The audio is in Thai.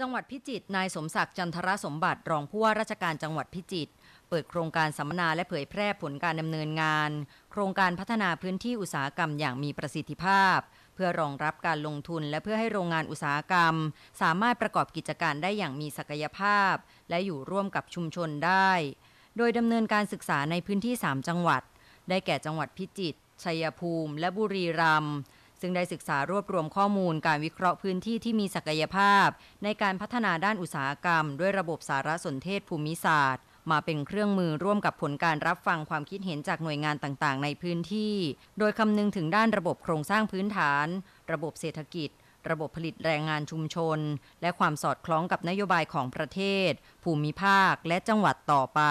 จังหวัดพิจิตร นายสมศักดิ์จันทรสมบัติ รองผู้ว่าราชการจังหวัดพิจิตรเปิดโครงการสัมมนาและเผยแพร่ผลการดำเนินงาน โครงการพัฒนาพื้นที่อุตสาหกรรมอย่างมีประสิทธิภาพ เพื่อรองรับการลงทุนและเพื่อให้โรงงานอุตสาหกรรม สามารถประกอบกิจการได้อย่างมีศักยภาพ และอยู่ร่วมกับชุมชนได้ โดยดำเนินการศึกษาในพื้นที่ 3 จังหวัด ได้แก่จังหวัดพิจิตรชัยภูมิ และบุรีรัมย์ซึ่งได้ศึกษารวบรวมข้อมูล การวิเคราะห์พื้นที่ที่มีศักยภาพ ในการพัฒนาด้านอุตสาหกรรม ด้วยระบบสารสนเทศภูมิศาสตร์ มาเป็นเครื่องมือร่วมกับผลการรับฟังความคิดเห็นจากหน่วยงานต่าง ๆ ในพื้นที่ โดยคำนึงถึงด้านระบบโครงสร้างพื้นฐาน ระบบเศรษฐกิจ ระบบผลิตแรงงานชุมชน และความสอดคล้องกับนโยบายของประเทศ ภูมิภาค และจังหวัดต่อไป